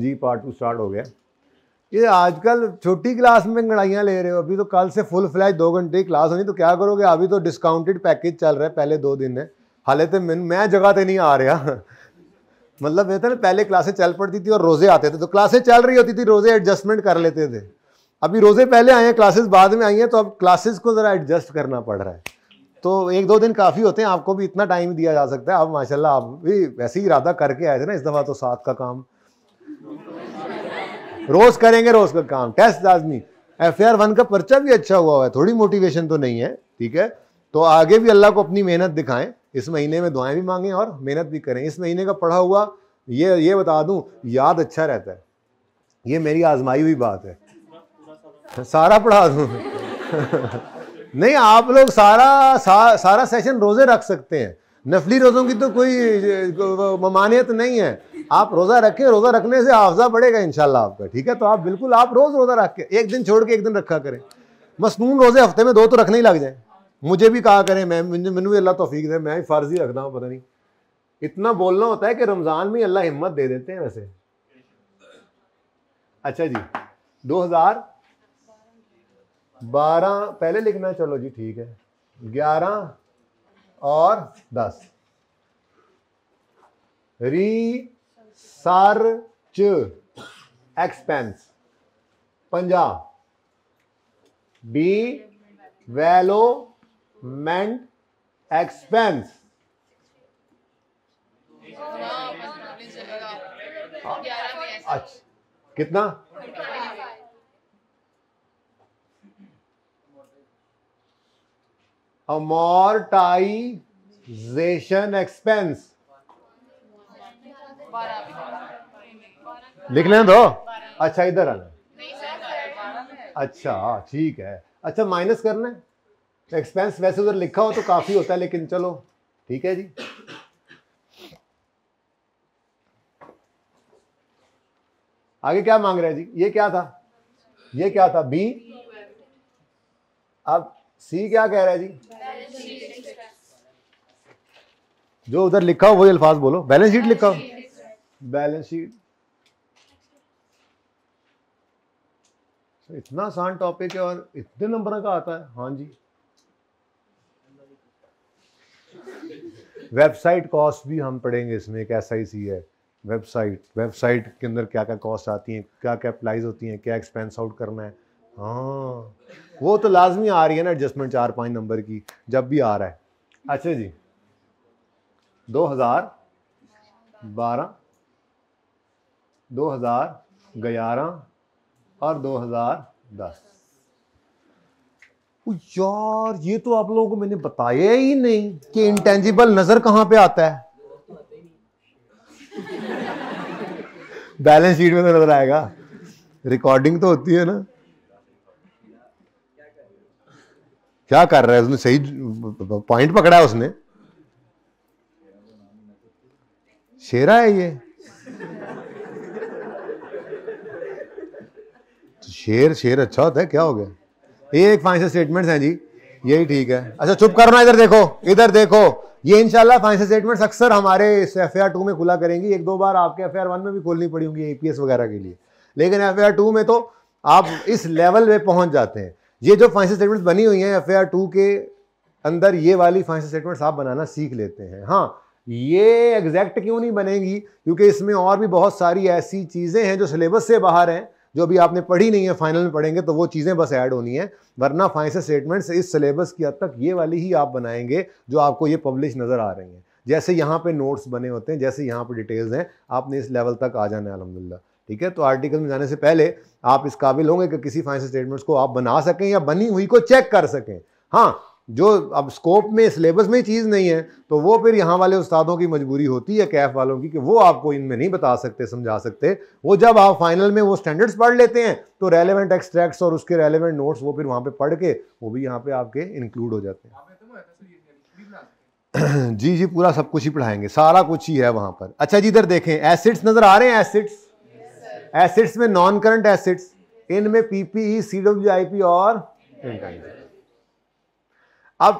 जी part two start हो गया ये आजकल छोटी क्लास में गढ़ाइयाँ ले रहे हो अभी तो कल से फुल फ्लैश दो घंटे की क्लास होनी तो क्या करोगे अभी तो डिस्काउंटेड पैकेज चल रहा है पहले दो दिन है हाले तो मैं, मैं जगह तो नहीं आ रहा मतलब ये था तो ना पहले क्लासें चल पड़ती थी और रोज़े आते थे तो क्लासें चल रही होती थी रोज़े एडजस्टमेंट कर लेते थे अभी रोज़े पहले आए हैं क्लासेस बाद में आई हैं तो अब क्लासेस को ज़रा एडजस्ट करना पड़ रहा है तो एक दो दिन काफ़ी होते हैं आपको भी इतना टाइम दिया जा सकता है अब माशाल्लाह आप भी वैसे ही इरादा करके आए थे ना इस दफ़ा तो साथ का काम रोज करेंगे रोज का काम टेस्ट लाजमी एफ वन का पर्चा भी अच्छा हुआ है थोड़ी मोटिवेशन तो नहीं है ठीक है तो आगे भी अल्लाह को अपनी मेहनत दिखाएं इस महीने में दुआएं भी मांगें और मेहनत भी करें इस महीने का पढ़ा हुआ ये ये बता दूं याद अच्छा रहता है ये मेरी आजमाई हुई बात है सारा पढ़ा दूं नहीं आप लोग सारा सा, सारा सेशन रोज़े रख सकते हैं नफली रोज़ों की तो कोई ममानियत नहीं है आप रोज़ा रखें रोज़ा रखने से हाफजा बढ़ेगा इनशाला आपका ठीक है तो आप बिल्कुल आप रोज़ रोज़ा रख के एक दिन छोड़ के एक दिन रखा करें मसनून रोज़े हफ्ते में दो तो रखने ही लग जाए मुझे भी कहा करें मैं मैंने भी अल्लाह तोफीक दे मैं फ़र्ज़ ही रखता हूँ पता नहीं इतना बोलना होता है कि रमज़ान में अल्लाह हिम्मत दे देते हैं वैसे अच्छा जी दो हज़ार बारह पहले लिखना चलो जी ठीक है ग्यारह और दस री च एक्सपेंस पंजा बी वेलोमेंट एक्सपेंस अच्छा कितना अमोरटाइजेशन एक्सपेंस लिख लें दो तो? अच्छा इधर आना अच्छा ठीक है अच्छा माइनस करना है एक्सपेंस वैसे उधर लिखा हो तो काफ़ी होता है लेकिन चलो ठीक है जी आगे क्या मांग रहे हैं जी ये क्या था ये क्या था बी अब सी क्या कह रहा है जी जो उधर लिखा हो वही अल्फाज बोलो बैलेंस शीट लिखा हो बैलेंस शीट इतना आसान टॉपिक है और इतने नंबर का आता है हाँ जी वेबसाइट कॉस्ट भी हम पढ़ेंगे इसमें कैसा ही सी है वेबसाइट वेबसाइट के अंदर क्या क्या कॉस्ट आती हैं क्या क्या अप्लाइज होती हैं क्या एक्सपेंस आउट करना है हाँ वो तो लाजमी आ रही है ना एडजस्टमेंट चार पाँच नंबर की जब भी आ रहा है अच्छा जी दो हज़ार बारह 2011 और 2010 यार ये तो आप लोगों को मैंने बताया ही नहीं कि इंटेंजिबल नजर कहां पे आता है बैलेंस शीट में तो नजर आएगा रिकॉर्डिंग तो होती है ना क्या कर रहा है उसने सही पॉइंट पकड़ा है उसने शेरा है ये शेर शेर अच्छा होता है क्या हो गया ये एक फाइनेंशियल स्टेटमेंट्स हैं जी यही ठीक है अच्छा चुप करना इधर देखो इधर देखो ये इनशाला फाइनेंशियल स्टेटमेंट अक्सर हमारे एफ आर टू में खुला करेंगी एक दो बार आपके एफ आर वन में भी खोलनी पड़ी एपीएस वगैरह के लिए लेकिन एफ आर टू में तो आप इस लेवल पे पहुंच जाते हैं ये जो फाइनेंशियल स्टेटमेंट बनी हुई हैं एफ आर टू के अंदर ये वाली फाइनेंशियल स्टेटमेंट्स आप बनाना सीख लेते हैं हाँ ये एग्जैक्ट क्यों नहीं बनेगी क्योंकि इसमें और भी बहुत सारी ऐसी चीज़ें हैं जो सिलेबस से बाहर हैं जो अभी आपने पढ़ी नहीं है फाइनल में पढ़ेंगे तो वो चीज़ें बस ऐड होनी है वरना फाइनेंस स्टेटमेंट्स इस सिलेबस की हद तक ये वाली ही आप बनाएंगे जो आपको ये पब्लिश नज़र आ रही हैं जैसे यहाँ पे नोट्स बने होते हैं जैसे यहाँ पे डिटेल्स हैं आपने इस लेवल तक आ जाना है अलहमदिल्ला ठीक है तो आर्टिकल में जाने से पहले आप इस काबिल होंगे कि किसी फाइनेंस स्टेटमेंट्स को आप बना सकें या बनी हुई को चेक कर सकें हाँ जो अब स्कोप में सिलेबस में चीज़ नहीं है तो वो फिर यहाँ वाले उस्तादों की मजबूरी होती है कैफ वालों की कि वो आपको इनमें नहीं बता सकते समझा सकते वो जब आप फाइनल में वो स्टैंडर्ड्स पढ़ लेते हैं तो रेलेवेंट एक्सट्रैक्ट्स और उसके रेलेवेंट नोट्स वो फिर वहाँ पे पढ़ के वो भी यहाँ पे आपके इंक्लूड हो जाते हैं जी जी पूरा सब कुछ ही पढ़ाएंगे सारा कुछ ही है वहाँ पर अच्छा जी इधर देखें एसिड्स नज़र आ रहे हैं एसिड्स एसिड्स में नॉन करंट एसिड्स इनमें P C W I P और इंटाइम अब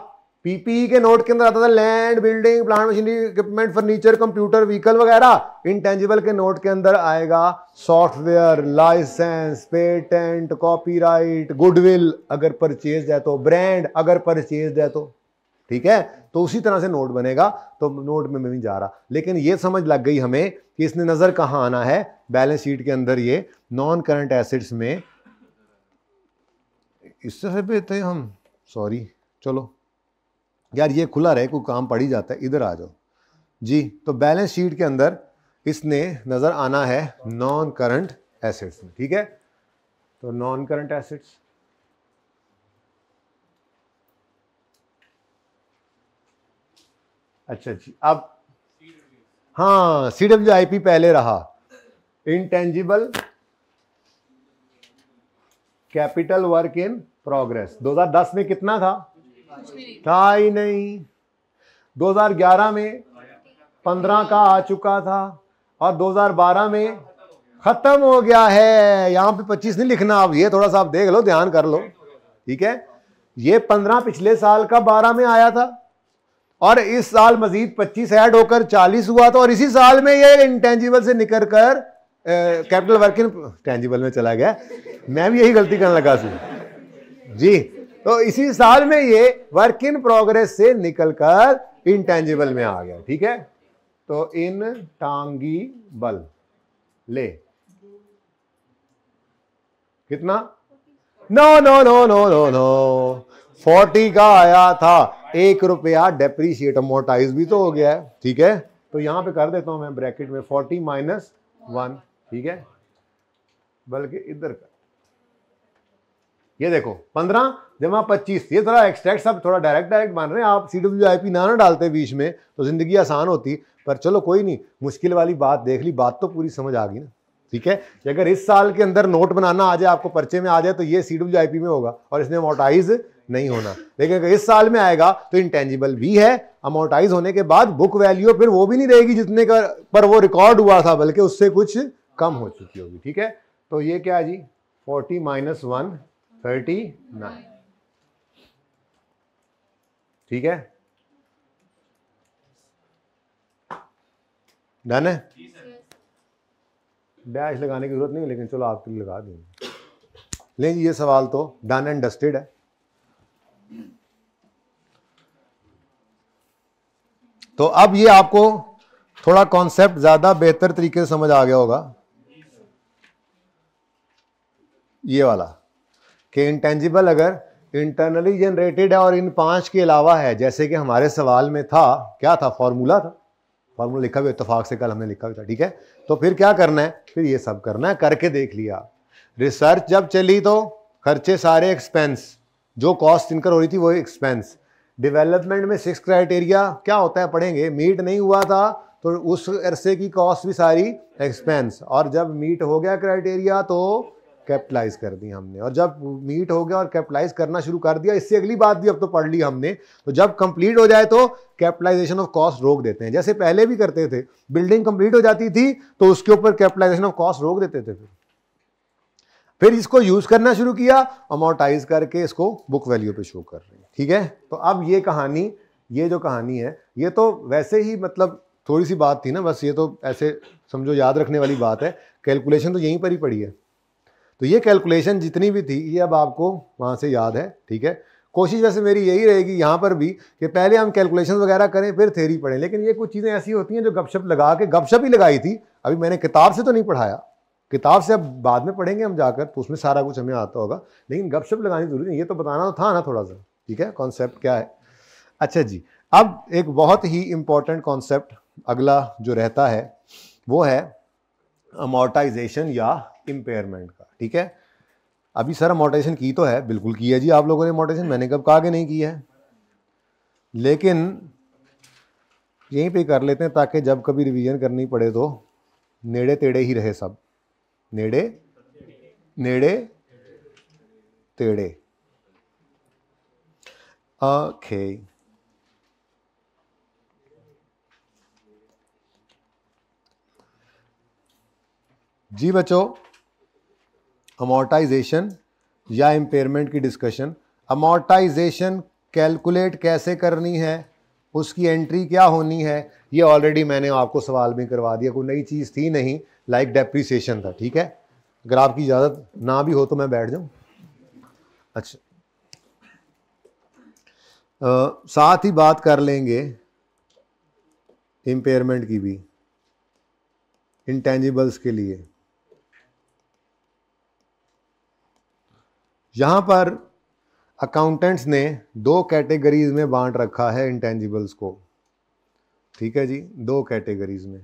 पीपीई e के नोट के अंदर आता था land building plant machinery equipment furniture computer vehicle वगैरह इंटेंजिबल के नोट के अंदर आएगा software licence patent copyright goodwill अगर परचेज है तो ब्रांड अगर परचेज है तो ठीक है तो उसी तरह से नोट बनेगा तो नोट में मैं भी जा रहा लेकिन ये समझ लग गई हमें कि इसने नज़र कहाँ आना है बैलेंस शीट के अंदर ये नॉन करंट एसेट्स में इससे हम सॉरी चलो यार ये खुला रहे कोई काम पड़ ही जाता है इधर आ जाओ जी तो बैलेंस शीट के अंदर इसने नज़र आना है नॉन करंट एसेट्स में ठीक है तो नॉन करंट एसेट्स अच्छा जी अब हाँ सी डब्ल्यू आई पी पहले रहा intangible capital work in progress 2010 में कितना था था ही नहीं 2011 में 15 का आ चुका था और 2012 में खत्म हो गया है यहाँ पे 25 नहीं लिखना अब ये थोड़ा सा आप देख लो ध्यान कर लो ठीक है ये 15 पिछले साल का 12 में आया था और इस साल मजीद 25 ऐड होकर 40 हुआ था और इसी साल में ये इंटेंजिबल से निकल कर कैपिटल वर्किंग टेंजिबल में चला गया मैं भी यही गलती करने लगा सी जी तो इसी साल में ये वर्क इन प्रोग्रेस से निकलकर इंटेंजिबल में आ गया ठीक है तो इन टांगी बल ले कितना no no no no no no forty का आया था एक रुपया डेप्रीशिएट मोटाइज भी तो हो गया है ठीक है तो यहां पे कर देता हूं मैं ब्रैकेट में फोर्टी माइनस वन ठीक है बल्कि इधर कर ये देखो पंद्रह जमा पच्चीस ये थोड़ा एक्सट्रैक्ट सब थोड़ा डायरेक्ट डायरेक्ट मान रहे हैं आप सी डब्ल्यू आई पी ना ना डालते बीच में तो ज़िंदगी आसान होती पर चलो कोई नहीं मुश्किल वाली बात देख ली बात तो पूरी समझ आ गई ना ठीक है कि अगर इस साल के अंदर नोट बनाना आ जाए आपको पर्चे में आ जाए तो ये सी डब्ल्यू आई पी में होगा और इसमें अमोटाइज नहीं होना लेकिन अगर इस साल में आएगा तो इंटेंजिबल भी है अमोटाइज होने के बाद बुक वैल्यू फिर वो भी नहीं रहेगी जितने का पर वो रिकॉर्ड हुआ था बल्कि उससे कुछ कम हो चुकी होगी ठीक है तो ये क्या है जी forty minus one thirty nine ठीक है डन है डैश लगाने की जरूरत नहीं है लेकिन चलो आपके लिए लगा देंगे लेकिन ये सवाल तो डन एंड डस्टेड है तो अब ये आपको थोड़ा कॉन्सेप्ट ज्यादा बेहतर तरीके से समझ आ गया होगा ये वाला कि इंटेंजिबल अगर इंटरनली जनरेटेड है और इन पांच के अलावा है जैसे कि हमारे सवाल में था क्या था फॉर्मूला था फॉर्मूला लिखा हुआ इतफाक से कल हमने लिखा हुआ था ठीक है तो फिर क्या करना है फिर ये सब करना है करके देख लिया रिसर्च जब चली तो खर्चे सारे एक्सपेंस जो कॉस्ट इनकर हो रही थी वो एक्सपेंस डेवलपमेंट में सिक्स क्राइटेरिया क्या होता है पढ़ेंगे मीट नहीं हुआ था तो उस अरसे की कॉस्ट भी सारी एक्सपेंस और जब मीट हो गया क्राइटेरिया तो कैपिटलाइज कर दी हमने और जब मीट हो गया और कैपिटलाइज करना शुरू कर दिया इससे अगली बात भी अब तो पढ़ ली हमने तो जब कंप्लीट हो जाए तो कैपिटलाइजेशन ऑफ कॉस्ट रोक देते हैं जैसे पहले भी करते थे बिल्डिंग कंप्लीट हो जाती थी तो उसके ऊपर कैपिटलाइजेशन ऑफ कॉस्ट रोक देते थे फिर फिर इसको यूज करना शुरू किया अमोटाइज करके इसको बुक वैल्यू पे शो कर रहे हैं ठीक है तो अब ये कहानी ये जो कहानी है ये तो वैसे ही मतलब थोड़ी सी बात थी ना बस ये तो ऐसे समझो याद रखने वाली बात है कैलकुलेशन तो यहीं पर ही पड़ी है तो ये कैलकुलेशन जितनी भी थी ये अब आपको वहाँ से याद है ठीक है कोशिश वैसे मेरी यही रहेगी यहाँ पर भी कि पहले हम कैलकुलेशन वगैरह करें फिर थेरी पढ़ें लेकिन ये कुछ चीज़ें ऐसी होती हैं जो गपशप लगा के गपशप ही लगाई थी अभी मैंने किताब से तो नहीं पढ़ाया किताब से अब बाद में पढ़ेंगे हम जाकर तो उसमें सारा कुछ हमें आता होगा लेकिन गपशप लगानी जरूरी नहीं ये तो बताना था ना थोड़ा सा ठीक है कॉन्सेप्ट क्या है अच्छा जी अब एक बहुत ही इम्पॉर्टेंट कॉन्सेप्ट अगला जो रहता है वो है अमोटाइजेशन या इम्पेयरमेंट का ठीक है अभी सर मोटेशन की तो है बिल्कुल की है जी आप लोगों ने मोटेशन मैंने कब कहा कि नहीं की है लेकिन यहीं पे कर लेते हैं ताकि जब कभी रिवीजन करनी पड़े तो नेड़े तेड़े ही रहे सब नेड़े नेड़े तेड़े ओके जी बच्चों अमोटाइजेशन या इम्पेयरमेंट की डिस्कशन अमोटाइजेशन कैलकुलेट कैसे करनी है उसकी एंट्री क्या होनी है ये ऑलरेडी मैंने आपको सवाल भी करवा दिया कोई नई चीज़ थी नहीं लाइक डेप्रीसीशन था ठीक है अगर आपकी इजाज़त ना भी हो तो मैं बैठ जाऊँ अच्छा आ, साथ ही बात कर लेंगे इम्पेयरमेंट की भी इंटेंजिबल्स के लिए यहाँ पर अकाउंटेंट्स ने दो कैटेगरीज में बांट रखा है इंटेंजिबल्स को ठीक है जी दो कैटेगरीज में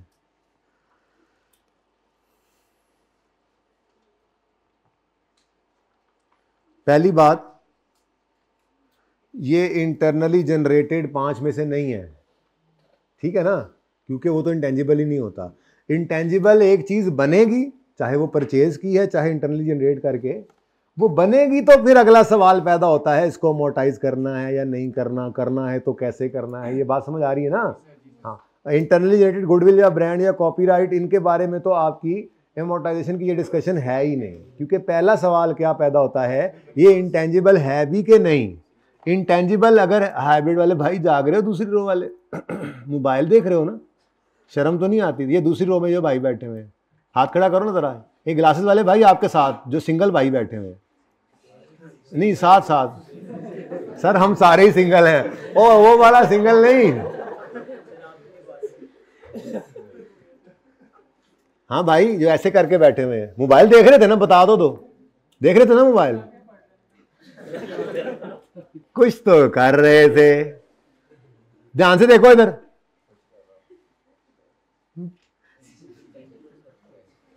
पहली बात ये इंटरनली जनरेटेड पांच में से नहीं है ठीक है ना क्योंकि वो तो इंटेंजिबल ही नहीं होता इंटेंजिबल एक चीज़ बनेगी चाहे वो परचेज की है चाहे इंटरनली जनरेट करके वो बनेगी तो फिर अगला सवाल पैदा होता है इसको मोटाइज करना है या नहीं करना करना है तो कैसे करना है ये बात समझ आ रही है ना हाँ इंटरनली रिलेटेड गुडविल या ब्रांड या कॉपीराइट इनके बारे में तो आपकी एमोटाइजेशन की ये डिस्कशन है ही नहीं क्योंकि पहला सवाल क्या पैदा होता है ये इंटेंजिबल है भी कि नहीं इंटेंजिबल अगर हाइब्रिड वाले भाई जाग रहे हो दूसरी रो वाले मोबाइल देख रहे हो ना शर्म तो नहीं आती ये दूसरी रो में जो भाई बैठे हुए हैं हाथ खड़ा करो ना ज़रा ये ग्लासेस वाले भाई आपके साथ जो सिंगल भाई बैठे हुए नहीं साथ साथ सर हम सारे ही सिंगल हैं ओ वो वाला सिंगल नहीं हाँ भाई जो ऐसे करके बैठे हुए मोबाइल देख रहे थे ना बता दो तो देख रहे थे ना मोबाइल कुछ तो कर रहे थे ध्यान से देखो इधर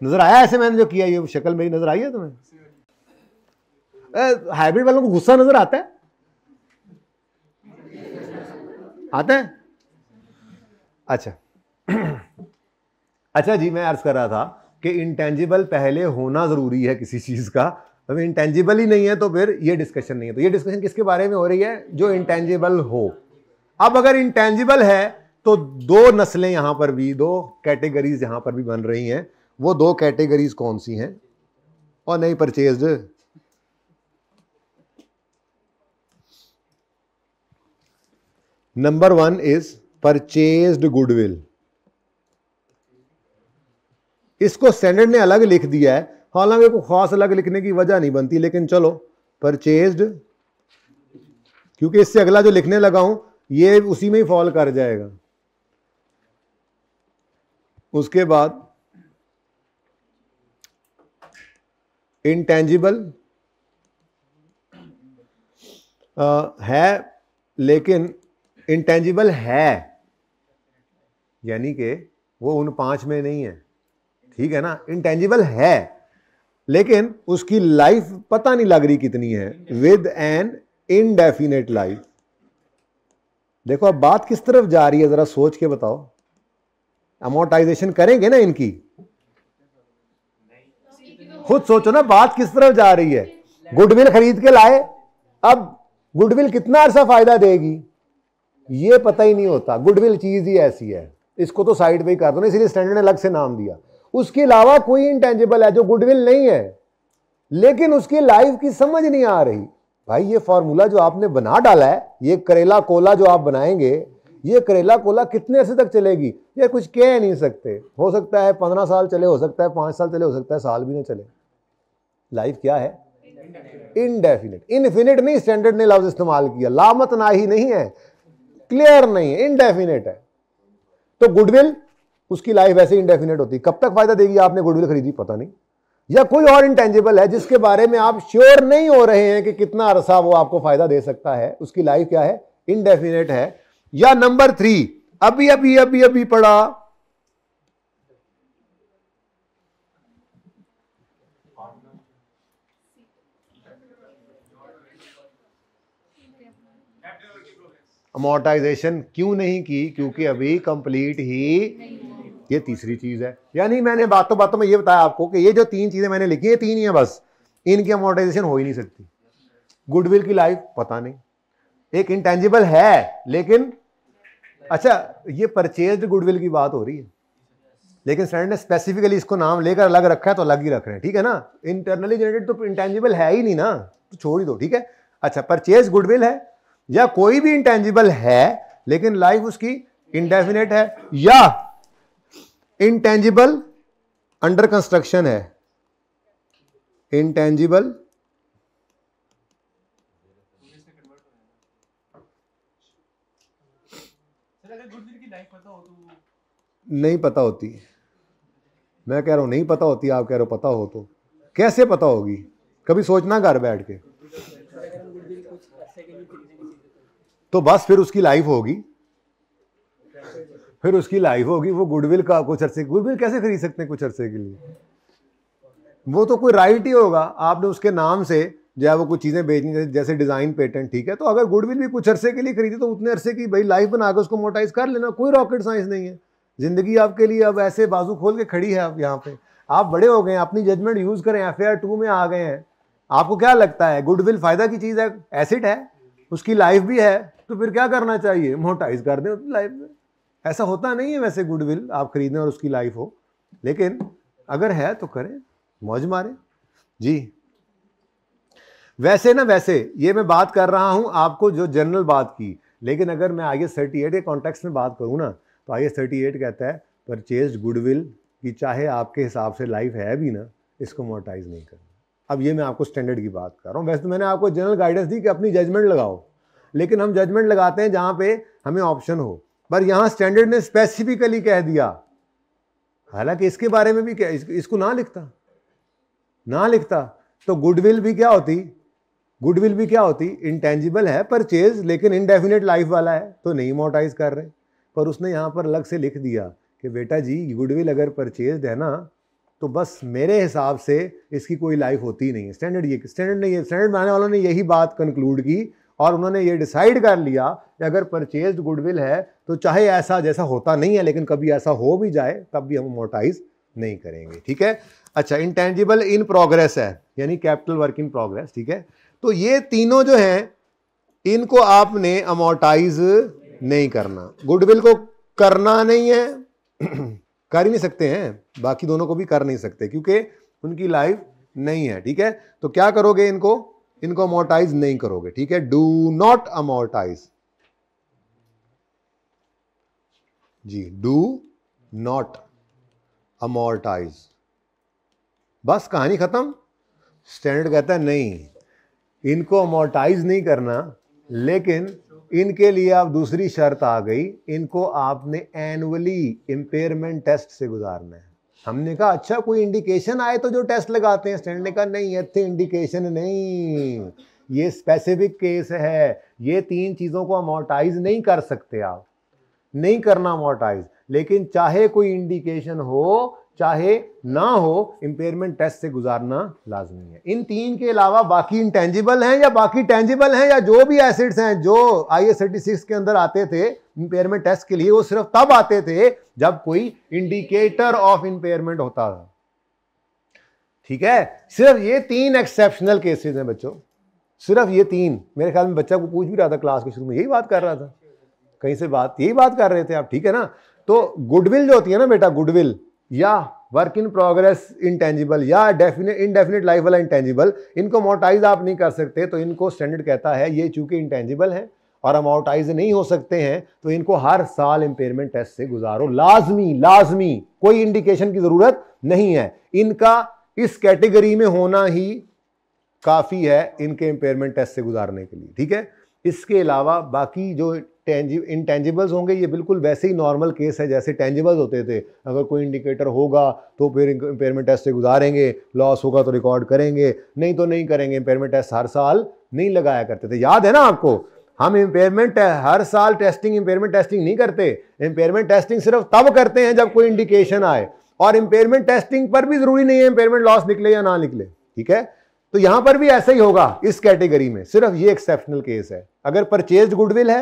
नज़र आया ऐसे मैंने जो किया ये शक्ल मेरी नज़र आई है तुम्हें हाइब्रिड वालों को गुस्सा नज़र आता है आता है अच्छा अच्छा जी मैं अर्ज कर रहा था कि इंटेंजिबल पहले होना ज़रूरी है किसी चीज़ का अगर इंटेंजिबल ही नहीं है तो फिर ये डिस्कशन नहीं है तो ये डिस्कशन किसके बारे में हो रही है जो इंटेंजिबल हो अब अगर इंटेंजिबल है तो दो नस्लें यहां पर भी दो कैटेगरीज यहां पर भी बन रही हैं वो दो कैटेगरीज कौन सी हैं और नहीं purchase number one is purchase goodwill इसको स्टैंडर्ड ने अलग लिख दिया है हालांकि कोई खास अलग लिखने की वजह नहीं बनती लेकिन चलो परचेज्ड क्योंकि इससे अगला जो लिखने लगा हूं ये उसी में ही फॉल कर जाएगा उसके बाद इनटेंजिबल है लेकिन इनटेंजिबल है यानी कि वो उन पांच में नहीं है ठीक है ना इनटेंजिबल है लेकिन उसकी लाइफ पता नहीं लग रही कितनी है विद एन इनडेफिनेट लाइफ देखो अब बात किस तरफ जा रही है जरा सोच के बताओ अमोटाइजेशन करेंगे ना इनकी खुद सोचो ना बात किस तरफ जा रही है गुडविल खरीद के लाए अब गुडविल कितना अरसा फायदा देगी ये पता ही नहीं होता गुडविल चीज ही ऐसी है इसको तो साइड पे ही कर दो ना इसलिए स्टैंडर्ड ने अलग से नाम दिया उसके अलावा कोई इंटेंजिबल है जो गुडविल नहीं है लेकिन उसकी लाइफ की समझ नहीं आ रही भाई ये फॉर्मूला जो आपने बना डाला है ये करेला कोला जो आप बनाएंगे ये करेला कोला कितने अरसे तक चलेगी ये कुछ कह नहीं सकते हो सकता है पंद्रह साल चले हो सकता है पाँच साल चले हो सकता है साल भी ना चले लाइफ क्या है इनडेफिनेट इनफिनिट नहीं स्टैंडर्ड ने लफ्ज इस्तेमाल किया लामत ना ही नहीं है क्लियर नहीं है इनडेफिनेट है तो गुडविल उसकी लाइफ ऐसे इनडेफिनेट होती है कब तक फायदा देगी आपने गुडविल खरीदी पता नहीं या कोई और इंटेंजिबल है जिसके बारे में आप श्योर नहीं हो रहे हैं कि कितना अरसा वो आपको फायदा दे सकता है उसकी लाइफ क्या है इनडेफिनेट है या नंबर थ्री अभी अभी अभी अभी पढ़ा अमोटाइजेशन क्यों नहीं की क्योंकि अभी कंप्लीट ही ये तीसरी चीज है यानी मैंने बातों बातों में ये बताया आपको कि ये जो तीन चीजें मैंने लिखी है तीन ही है बस इनकी अमोटाइजेशन हो ही नहीं सकती गुडविल की लाइफ पता नहीं एक इंटेंजिबल है लेकिन अच्छा ये परचेज गुडविल की बात हो रही है लेकिन स्टैंडर्ड ने स्पेसिफिकली इसको नाम लेकर अलग रखा है तो अलग ही रख रहे हैं ठीक है ना इंटरनली जनरेटेड तो इंटेंजिबल है ही नहीं ना तो छोड़ ही दो ठीक है अच्छा परचेज गुडविल है या कोई भी इंटेंजिबल है लेकिन लाइफ उसकी इंडेफिनेट है या इंटेंजिबल अंडर कंस्ट्रक्शन है इंटेंजिबल नहीं पता होती मैं कह रहा हूँ नहीं पता होती आप कह रहे हो पता हो तो कैसे पता होगी कभी सोचना घर बैठ के तो बस फिर उसकी लाइफ होगी फिर उसकी लाइफ होगी वो गुडविल का कुछ अरसे गुडविल कैसे खरीद सकते हैं कुछ अरसे के लिए वो तो कोई राइट ही होगा आपने उसके नाम से जो है वो कुछ चीज़ें बेचनी जैसे डिज़ाइन पेटेंट ठीक है तो अगर गुडविल भी कुछ अरसे के लिए खरीदी तो उतने अरसे की भाई लाइफ बनाकर उसको मोटाइज कर लेना कोई रॉकेट साइंस नहीं है ज़िंदगी आपके लिए अब ऐसे बाजू खोल के खड़ी है अब यहाँ पे आप बड़े हो गए हैं अपनी जजमेंट यूज़ करें एफ आर टू में आ गए हैं आपको क्या लगता है गुडविल फ़ायदा की चीज़ है एसिड है उसकी लाइफ भी है तो फिर क्या करना चाहिए मोटाइज कर दें उसकी लाइफ में ऐसा होता नहीं है वैसे गुडविल आप खरीदें और उसकी लाइफ हो लेकिन अगर है तो करें मौज मारें जी वैसे ना वैसे ये मैं बात कर रहा हूँ आपको जो जनरल बात की लेकिन अगर मैं आगे सर्टिफिकेट के कॉन्टेक्स्ट में बात करूँ ना तो आई एस थर्टी एट कहता है परचेज गुडविल कि चाहे आपके हिसाब से लाइफ है भी ना इसको मोटाइज नहीं करना अब ये मैं आपको स्टैंडर्ड की बात कर रहा हूँ वैसे तो मैंने आपको जनरल गाइडेंस दी कि अपनी जजमेंट लगाओ लेकिन हम जजमेंट लगाते हैं जहाँ पे हमें ऑप्शन हो पर यहाँ स्टैंडर्ड ने स्पेसिफिकली कह दिया हालांकि इसके बारे में भी क्या इसको ना लिखता ना लिखता तो गुडविल भी क्या होती गुडविल भी क्या होती इंटेंजिबल है परचेज लेकिन इनडेफिनेट लाइफ वाला है तो नहीं मोटाइज कर रहे पर उसने यहाँ पर अलग से लिख दिया कि बेटा जी गुडविल अगर परचेज है ना तो बस मेरे हिसाब से इसकी कोई लाइफ होती नहीं है स्टैंडर्ड ये स्टैंडर्ड नहीं है स्टैंडर्ड बनाने वालों ने यही बात कंक्लूड की और उन्होंने ये डिसाइड कर लिया कि अगर परचेज गुडविल है तो चाहे ऐसा जैसा होता नहीं है लेकिन कभी ऐसा हो भी जाए तब भी हम मोटाइज नहीं करेंगे ठीक है अच्छा इंटेंजिबल इन प्रोग्रेस है यानी कैपिटल वर्क इन प्रोग्रेस ठीक है तो ये तीनों जो हैं इनको आपने अमोटाइज नहीं करना गुडविल को करना नहीं है कर ही नहीं सकते हैं बाकी दोनों को भी कर नहीं सकते क्योंकि उनकी लाइफ नहीं है ठीक है तो क्या करोगे इनको इनको अमोटाइज नहीं करोगे ठीक है डू नॉट अमोटाइज जी डू नॉट अमोर्टाइज बस कहानी खत्म स्टैंडर्ड कहता है नहीं इनको अमोर्टाइज नहीं करना लेकिन इनके लिए आप दूसरी शर्त आ गई इनको आपने एनुअली इम्पेयरमेंट टेस्ट से गुजारना है हमने कहा अच्छा कोई इंडिकेशन आए तो जो टेस्ट लगाते हैं स्टैंड ने कहा नहीं इतने इंडिकेशन तो नहीं ये स्पेसिफिक केस है ये तीन चीज़ों को अमोटाइज नहीं कर सकते आप नहीं करना अमोटाइज लेकिन चाहे कोई इंडिकेशन हो चाहे ना हो इम्पेयरमेंट टेस्ट से गुजारना लाजमी है इन तीन के अलावा बाकी इंटेंजिबल हैं या बाकी टेंजिबल हैं या जो भी एसिड्स हैं जो आई एस थर्टी सिक्स के अंदर आते थे इम्पेयरमेंट टेस्ट के लिए वो सिर्फ तब आते थे जब कोई इंडिकेटर ऑफ इम्पेयरमेंट होता था ठीक है सिर्फ ये तीन एक्सेप्शनल केसेस हैं बच्चों सिर्फ ये तीन मेरे ख्याल में बच्चा को पूछ भी रहा था क्लास के शुरू में यही बात कर रहा था कहीं से बात यही बात कर रहे थे आप ठीक है ना तो गुडविल जो होती है ना बेटा गुडविल या वर्क इन प्रोग्रेस इनटेंजिबल या डेफिनेट इनडेफिनेट लाइफ वाला इंटेंजिबल इनको मोटाइज आप नहीं कर सकते तो इनको स्टैंडर्ड कहता है ये चूंकि इंटेंजिबल हैं और अमोटाइज नहीं हो सकते हैं तो इनको हर साल इंपेयरमेंट टेस्ट से गुजारो लाजमी लाजमी कोई इंडिकेशन की ज़रूरत नहीं है इनका इस कैटेगरी में होना ही काफ़ी है इनके इंपेयरमेंट टेस्ट से गुजारने के लिए ठीक है इसके अलावा बाकी जो इंटेंजिबल्स होंगे ये बिल्कुल वैसे ही नॉर्मल केस है जैसे टेंजिबल्स होते थे अगर कोई इंडिकेटर होगा तो फिर इंपेयरमेंट टेस्ट से गुजारेंगे लॉस होगा तो रिकॉर्ड करेंगे नहीं तो नहीं करेंगे इंपेयरमेंट टेस्ट हर साल नहीं लगाया करते थे याद है ना आपको हम इम्पेयरमेंट हर साल टेस्टिंग इम्पेयरमेंट टेस्टिंग नहीं करते इम्पेयरमेंट टेस्टिंग सिर्फ तब करते हैं जब कोई इंडिकेशन आए और इम्पेयरमेंट टेस्टिंग पर भी ज़रूरी नहीं है इम्पेयरमेंट लॉस निकले या ना निकले ठीक है तो यहां पर भी ऐसा ही होगा इस कैटेगरी में सिर्फ ये एक्सेप्शनल केस है अगर परचेज गुडविल है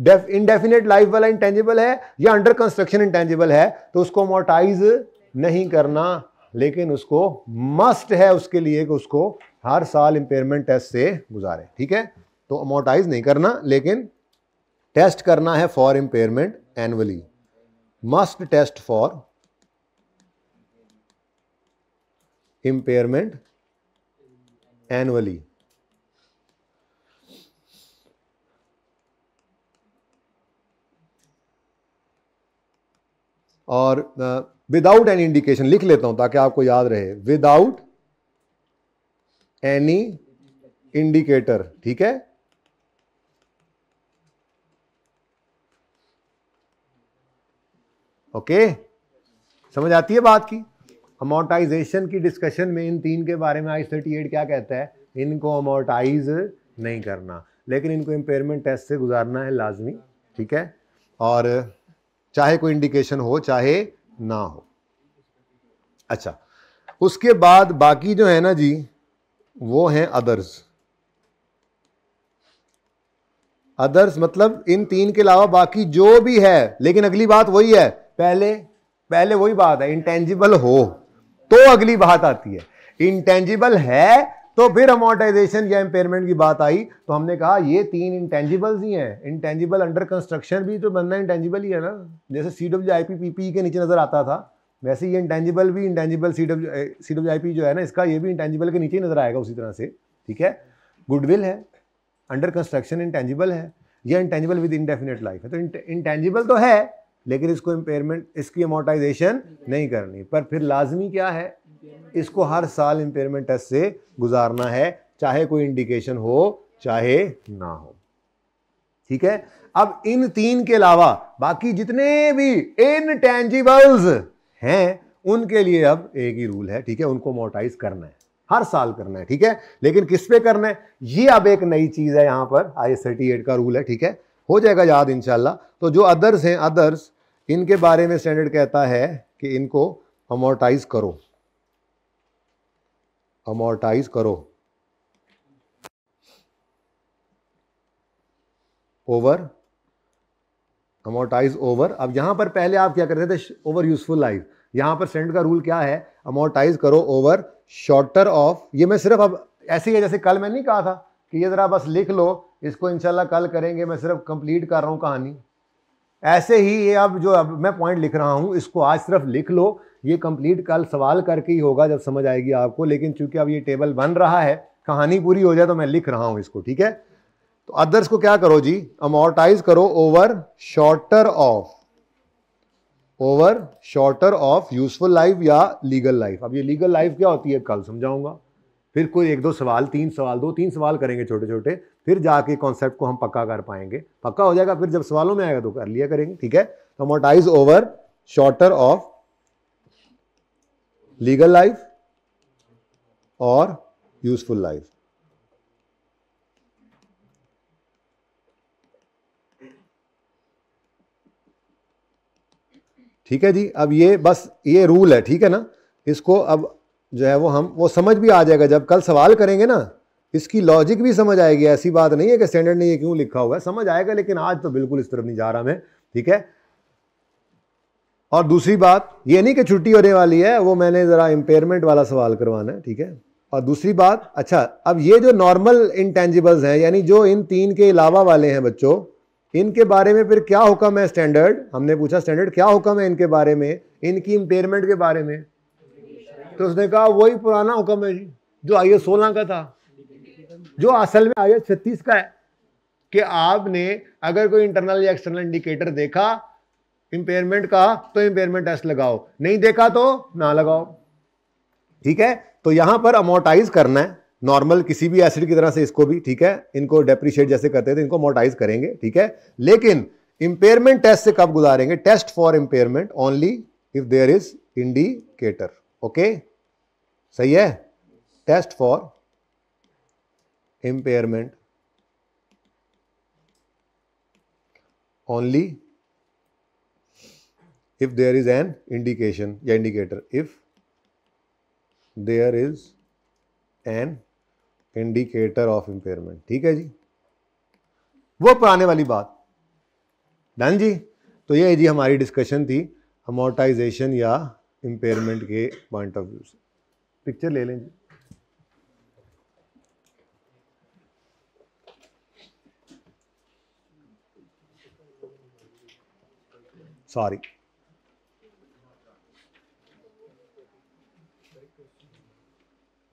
इनडेफिनेट लाइफ वाला इंटेंजिबल है या अंडर कंस्ट्रक्शन इंटेंजिबल है तो उसको मोटाइज नहीं करना लेकिन उसको मस्ट है उसके लिए कि उसको हर साल इंपेयरमेंट टेस्ट से गुजारे ठीक है तो अमोटाइज नहीं करना लेकिन टेस्ट करना है for impairment annually must test for impairment annually और विदाउट एनी इंडिकेशन लिख लेता हूं ताकि आपको याद रहे विदाउट एनी इंडिकेटर ठीक है ओके okay? समझ आती है बात की अमोटाइजेशन की डिस्कशन में इन तीन के बारे में आई थर्टी एट क्या कहता है इनको अमोटाइज नहीं करना लेकिन इनको इम्पेयरमेंट टेस्ट से गुजारना है लाजमी ठीक है और चाहे कोई इंडिकेशन हो चाहे ना हो अच्छा उसके बाद बाकी जो है ना जी वो हैं अदर्स अदर्स मतलब इन तीन के अलावा बाकी जो भी है लेकिन अगली बात वही है पहले पहले वही बात है इंटेंजिबल हो तो अगली बात आती है इंटेंजिबल है तो फिर अमोटाइजेशन या इम्पेयरमेंट की बात आई तो हमने कहा ये तीन इंटेंजिबल्स ही हैं इंटेंजिबल अंडर कंस्ट्रक्शन भी तो बनना इंटेंजिबल ही है ना जैसे C W I P P P के नीचे नज़र आता था वैसे ये इंटेंजिबल भी intangible C W C W I P जो है ना इसका ये भी इंटेंजिबल के नीचे नज़र आएगा उसी तरह से ठीक है गुडविल है अंडर कंस्ट्रक्शन इंटेंजिबल है यह इंटेंजिबल विद इनडेफिनेट लाइफ है तो इंटेंजिबल तो है लेकिन इसको इम्पेयरमेंट इसकी अमोटाइजेशन नहीं करनी पर फिर लाजमी क्या है इसको हर साल इम्पेयरमेंट टेस्ट से गुजारना है चाहे कोई इंडिकेशन हो चाहे ना हो ठीक है अब इन तीन के अलावा बाकी जितने भी इन टेंजिबल्स हैं उनके लिए अब एक ही रूल है ठीक है उनको मोटाइज करना है हर साल करना है ठीक है लेकिन किस पे करना है ये अब एक नई चीज़ है यहां पर आई थर्टी एट का रूल है ठीक है हो जाएगा याद इनशाला तो जो अदर्स हैं अदर्स इनके बारे में स्टैंडर्ड कहता है कि इनको अमोटाइज करो अमोर्टाइज करो ओवर अमोर्टाइज ओवर अब यहां पर पहले आप क्या कर रहे थे ओवर यूजफुल लाइफ यहां पर सेंट का रूल क्या है अमोर्टाइज करो ओवर शॉर्टर ऑफ ये मैं सिर्फ अब ऐसे ही जैसे कल मैंने नहीं कहा था कि ये ज़रा बस लिख लो इसको इंशाल्लाह कल करेंगे मैं सिर्फ कंप्लीट कर रहा हूं कहानी ऐसे ही ये अब जो अब मैं पॉइंट लिख रहा हूँ इसको आज सिर्फ लिख लो ये कंप्लीट कल सवाल करके ही होगा जब समझ आएगी आपको लेकिन चूंकि अब ये टेबल बन रहा है कहानी पूरी हो जाए तो मैं लिख रहा हूँ इसको ठीक है तो अदर्स को क्या करो जी अमोर्टाइज करो over shorter of over shorter of useful life या लीगल लाइफ अब ये लीगल लाइफ क्या होती है कल समझाऊंगा फिर कोई एक दो सवाल तीन सवाल दो तीन सवाल करेंगे छोटे छोटे फिर जाके कॉन्सेप्ट को हम पक्का कर पाएंगे पक्का हो जाएगा फिर जब सवालों में आएगा तो कर लिया करेंगे ठीक है तो over shorter of legal life और यूजफुल लाइफ ठीक है जी अब ये बस ये रूल है ठीक है ना इसको अब जो है वो हम वो समझ भी आ जाएगा जब कल सवाल करेंगे ना इसकी लॉजिक भी समझ आएगी ऐसी बात नहीं है कि स्टैंडर्ड ने ये क्यों लिखा हुआ है समझ आएगा लेकिन आज तो बिल्कुल इस तरफ नहीं जा रहा मैं ठीक है और दूसरी बात ये नहीं कि छुट्टी होने वाली है वो मैंने ज़रा इम्पेयरमेंट वाला सवाल करवाना है ठीक है और दूसरी बात अच्छा अब ये जो नॉर्मल इंटेंजिबल्स हैं यानी जो इन तीन के अलावा वाले हैं बच्चों इनके बारे में फिर क्या हुक्म है स्टैंडर्ड हमने पूछा स्टैंडर्ड क्या हुक्म है इनके बारे में इनकी इम्पेयरमेंट के बारे में तो उसने कहा वही पुराना हुक्म है जी जो आइए सोलह का था जो असल में आया छत्तीस का है कि आपने अगर कोई इंटरनल या एक्सटर्नल इंडिकेटर देखा इंपेयरमेंट का तो इंपेयरमेंट टेस्ट लगाओ नहीं देखा तो ना लगाओ ठीक है तो यहां पर अमोटाइज करना है नॉर्मल किसी भी एसिड की तरह से इसको भी ठीक है इनको डेप्रिशिएट जैसे करते थे इनको अमोटाइज करेंगे ठीक है लेकिन इंपेयरमेंट टेस्ट से कब गुजारेंगे test for impairment only if there is indicator okay सही है test for impairment only if there is an indication ya indicator if there is an indicator of impairment ठीक है जी वो पुराने वाली बात डन जी तो ये ji hamari discussion thi amortization ya impairment ke point of view se picture le लें जी sorry.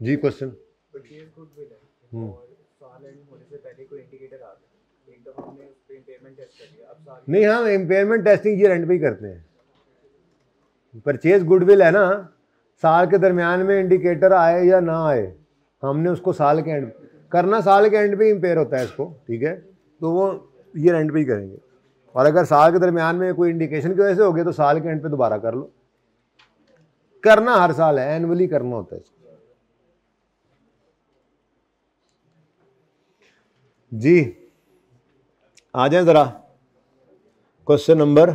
जी hmm. क्वेश्चन नहीं हम इम्पेयरमेंट टेस्टिंग ये रेंट पे ही करते हैं परचेज गुडविल है ना साल के दरमियान में इंडिकेटर आए या ना आए हमने उसको साल के एंड करना साल के एंड पे इम्पेयर होता है इसको ठीक है तो वो ये रेंट पे ही करेंगे और अगर साल के दरमियान में कोई इंडिकेशन की वजह से हो गया तो साल के एंड पे दोबारा कर लो करना हर साल है एनुअली करना होता है इसको जी आ जाए ज़रा क्वेश्चन नंबर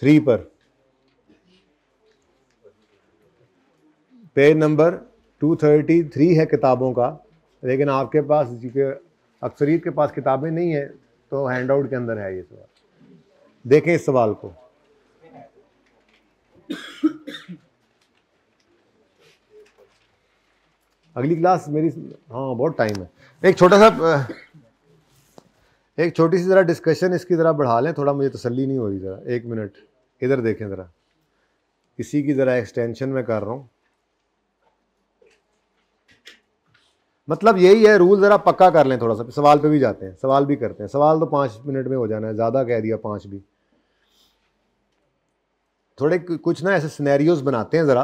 थ्री पर page number two thirty three है किताबों का लेकिन आपके पास अक्सरीत के पास किताबें नहीं है तो हैंड आउट के अंदर है ये सवाल देखें इस सवाल को अगली क्लास मेरी हाँ बहुत टाइम है एक छोटा सा एक छोटी सी ज़रा डिस्कशन इसकी ज़रा बढ़ा लें थोड़ा मुझे तसल्ली नहीं हो रही ज़रा एक मिनट इधर देखें ज़रा इसी की ज़रा एक्सटेंशन में कर रहा हूँ मतलब यही है रूल ज़रा पक्का कर लें थोड़ा सा सवाल पे भी जाते हैं सवाल भी करते हैं सवाल तो पाँच मिनट में हो जाना है ज़्यादा कह दिया पाँच भी थोड़े कुछ ना ऐसे सिनेरियोज बनाते हैं ज़रा